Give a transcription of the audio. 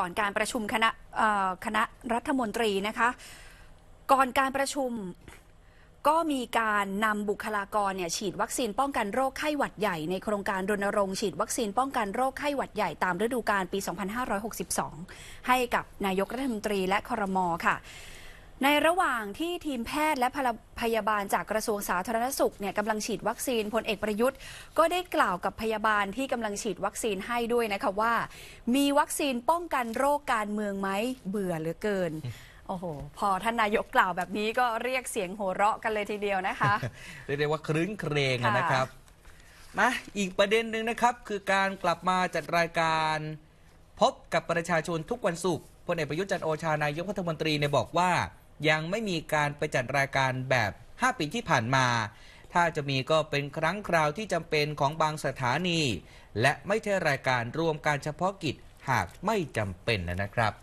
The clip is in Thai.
ก่อนการประชุมคณะคณะรัฐมนตรีนะคะ ก่อนการประชุมก็มีการนำบุคลากรเนี่ยฉีดวัคซีนป้องกันโรคไข้หวัดใหญ่ในโครงการรณรงค์ฉีดวัคซีนป้องกันโรคไข้หวัดใหญ่ตามฤดูกาลปี 2562 ให้กับนายกรัฐมนตรีและคอรมอค่ะในระหว่างที่ทีมแพทย์และพยาบาลจากกระทรวงสาธารณสุขเนี่ยกำลังฉีดวัคซีนพลเอกประยุทธ์ ก็ได้กล่าวกับพยาบาลที่กำลังฉีดวัคซีนให้ด้วยนะคะว่า มีวัคซีนป้องกันโรคการเมืองไหมเบื่อเหลือเกิน โอ้โหพอท่านนายกกล่าวแบบนี้ก็เรียกเสียงโห่เราะกันเลยทีเดียวนะคะเรียกได้ว่าครื้นเครงนะครับมาอีกประเด็นหนึ่งนะครับ คือการกลับมาจัดรายการพบกับประชาชนทุกวันศุกร์พลเอกประยุทธ์จันโอชานายกรัฐมนตรีเนี่ยบอกว่ายังไม่มีการไปจัดรายการแบบ 5 ปีที่ผ่านมา ถ้าจะมีก็เป็นครั้งคราวที่จำเป็นของบางสถานี และไม่ใช่รายการรวมการเฉพาะกิจหากไม่จำเป็นนะครับ